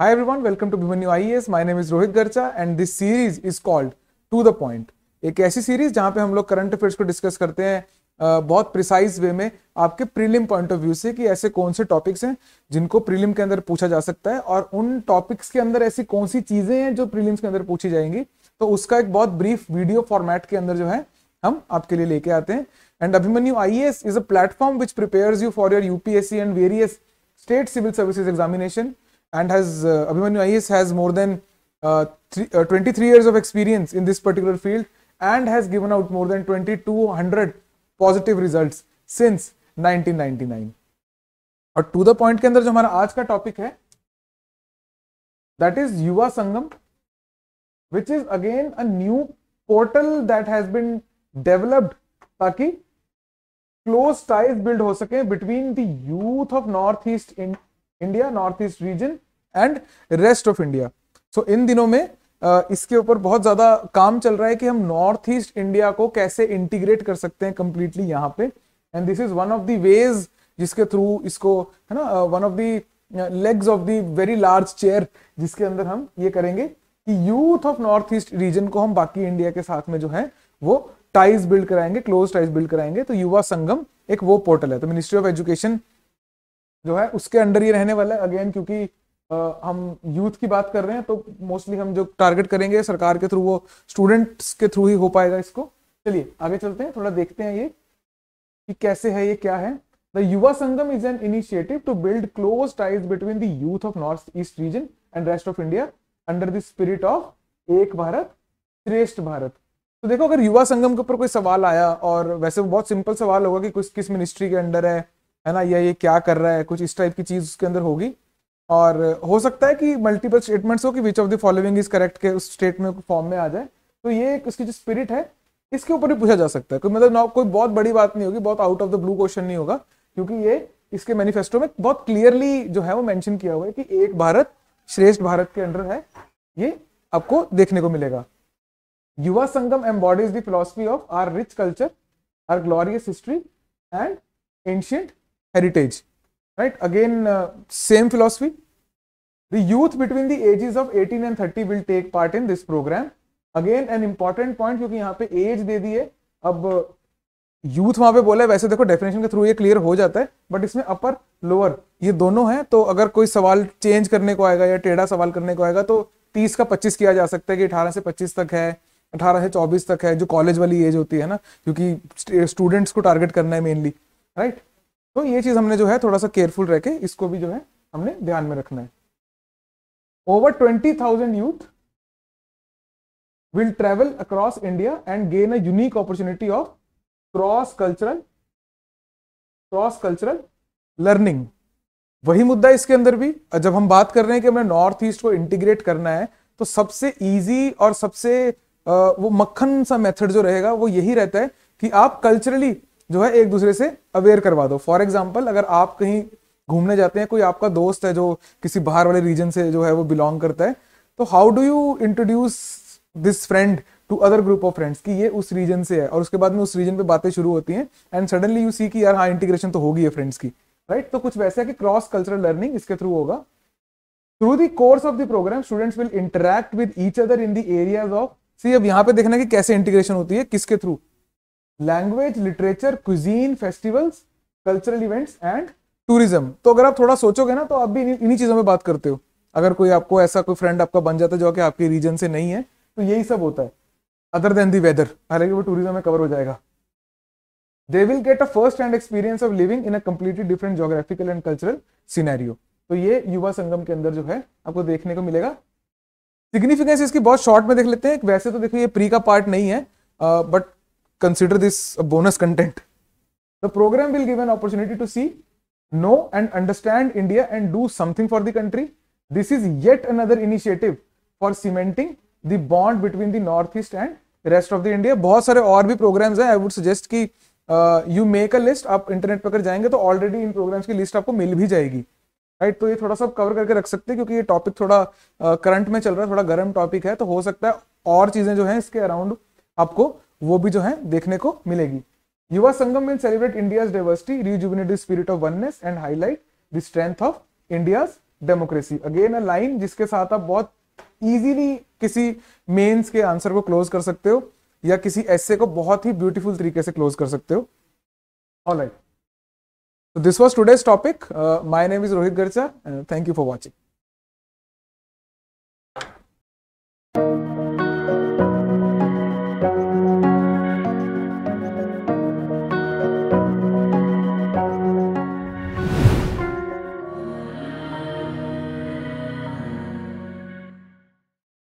Hi everyone, welcome to Bhimanyu IES. My name is Rohit Garcha and this series is called To the Point. एक ऐसी series जहां पे हम लोग current affairs को discuss करते हैं बहुत प्रिसाइज वे में आपके प्रीलिम पॉइंट ऑफ व्यू से कि ऐसे कौन से टॉपिक्स हैं जिनको प्रीलिम के अंदर पूछा जा सकता है और उन टॉपिक्स के अंदर ऐसी कौन सी चीजें हैं जो प्रीलिम्स के अंदर पूछी जाएंगी तो उसका एक बहुत ब्रीफ वीडियो फॉर्मेट के अंदर जो है हम आपके लिए लेके आते हैं and Abhimanyu I is a platform which prepare you for your UPSC and various state civil services examination and has uh, Abhimanyu IAS has more than uh, uh, 23 years of experience in this particular field and has given out more than 2200 positive results since 1999. But to the point, Kendra, which is topic hai, that is Yuva Sangam, which is again a new portal that has been developed taki close ties build ho sake between the youth of Northeast in India, Northeast region and rest of India so इन दिनों में इसके ऊपर बहुत ज्यादा काम चल रहा है कि हम नॉर्थ ईस्ट इंडिया को कैसे इंटीग्रेट कर सकते हैं कंप्लीटली यहाँ पे and this is one of the ways जिसके थ्रू इसको है ना one of the legs of the very large chair जिसके अंदर हम ये करेंगे कि youth of north east region को हम बाकी इंडिया के साथ में जो है वो टाइज बिल्ड कराएंगे क्लोज टाइज बिल्ड कराएंगे तो युवा संगम एक वो पोर्टल है तो मिनिस्ट्री ऑफ एजुकेशन जो है उसके अंडर ये रहने वाला है अगेन क्योंकि हम यूथ की बात कर रहे हैं तो मोस्टली हम जो टारगेट करेंगे सरकार के थ्रू वो स्टूडेंट्स के थ्रू ही हो पाएगा इसको चलिए आगे चलते हैं थोड़ा देखते हैं ये कि कैसे है ये क्या है the Yuva Sangam is an initiative to build close ties between the youth of north east region and rest of India under the spirit of Ek Bharat श्रेष्ठ भारत तो देखो अगर युवा संगम के ऊपर कोई सवाल आया और वैसे बहुत सिंपल सवाल होगा कि कुछ किस मिनिस्ट्री के अंडर है है ना या ये क्या कर रहा है कुछ इस टाइप की चीज उसके अंदर होगी और हो सकता है कि मल्टीपल स्टेटमेंट्स हो कि which of the following is correct के उस स्टेटमेंट फॉर्म में आ जाए तो ये उसकी जो स्पिरिट है इसके ऊपर भी पूछा जा सकता है कोई मतलब नॉ कोई बहुत बड़ी बात नहीं होगी बहुत out of the blue question नहीं होगा क्योंकि ये इसके मैनिफेस्टो में बहुत क्लियरली जो है वो मैंशन किया हुआ है कि एक भारत श्रेष्ठ भारत के अंडर है ये आपको देखने को मिलेगा Yuva Sangam embodies the philosophy of our rich culture our glorious history and ancient heritage right again uh, same philosophy the youth between the ages of 18 and 30 will take part in this program again an important point kyunki yahan pe age de di hai ab youth वहां पे बोला है वैसे देखो definition के through ये clear हो जाता है बट इसमें अपर लोअर ये दोनों हैं तो अगर कोई सवाल चेंज करने को आएगा या टेढ़ा सवाल करने को आएगा तो 30 का 25 किया जा सकता है कि 18 से 25 तक है 18 से 24 तक है जो कॉलेज वाली एज होती है ना क्योंकि स्टूडेंट्स को टारगेट करना है मेनली राइट right? तो ये चीज़ हमने जो है थोड़ा सा केयरफुल रह के इसको भी जो है हमने ध्यान में रखना है over twenty thousand youth will travel across India and gain a unique opportunity of cross cultural cross cultural learning वही मुद्दा इसके अंदर भी जब हम बात कर रहे हैं कि हमें नॉर्थ ईस्ट को इंटीग्रेट करना है तो सबसे ईजी और सबसे वो मक्खन सा मेथड जो रहेगा वो यही रहता है कि आप कल्चरली जो है एक दूसरे से अवेयर करवा दो फॉर एग्जाम्पल अगर आप कहीं घूमने जाते हैं कोई आपका दोस्त है जो किसी बाहर वाले रीजन से जो है वो बिलोंग करता है तो how do you introduce this friend to other group of friends कि ये उस रीजन से है और उसके बाद में उस रीजन पे बातें शुरू होती हैं एंड सडनली यू सी कि यार हाँ इंटीग्रेशन तो होगी है फ्रेंड्स की राइट right? तो कुछ वैसे है कि क्रॉस कल्चरल लर्निंग इसके थ्रू होगा through the course of the program students will interact with each other in the areas of सी अब यहाँ पे देखना कि कैसे इंटीग्रेशन होती है किसके through language literature cuisine festivals cultural events and tourism तो अगर आप थोड़ा सोचोगे ना तो आप भी इन्हीं चीज़ों में बात करते हो अगर कोई आपको ऐसा कोई फ्रेंड आपका बन जाता है जो कि आपके रीजन से नहीं है तो यही सब होता है अदर देन दी वेदर हालांकि वो टूरिज्म में कवर हो जाएगा they will get a first hand experience of living in a completely different geographical and cultural scenario तो ये युवा संगम के अंदर जो है आपको देखने को मिलेगा सिग्निफिकेंस इसकी बहुत शॉर्ट में देख लेते हैं वैसे तो देखो ये प्री का पार्ट नहीं है but consider this a bonus content. The program will give an opportunity to see, know and understand India and do something for the country. This is yet another initiative for cementing the bond between the Northeast and rest of the india bahut sare aur bhi programs हैं i would suggest ki you make a list आप internet पर अगर जाएंगे तो already इन programs की list आपको मिल भी जाएगी राइट right? तो ये थोड़ा सा कवर करके रख सकते हैं क्योंकि ये टॉपिक थोड़ा करंट uh, में चल रहा है थोड़ा गर्म टॉपिक है तो हो सकता है और चीजें जो है इसके अराउंड आपको वो भी जो है देखने को मिलेगी Yuva Sangam will celebrate India's diversity rejuvenative spirit of oneness and highlight the strength of India's democracy again a line जिसके साथ आप बहुत इजीली किसी मेंस के आंसर को क्लोज कर सकते हो या किसी ऐसे को बहुत ही ब्यूटीफुल तरीके से क्लोज कर सकते हो all right this was today's topic my name is Rohit Garcha thank you for watching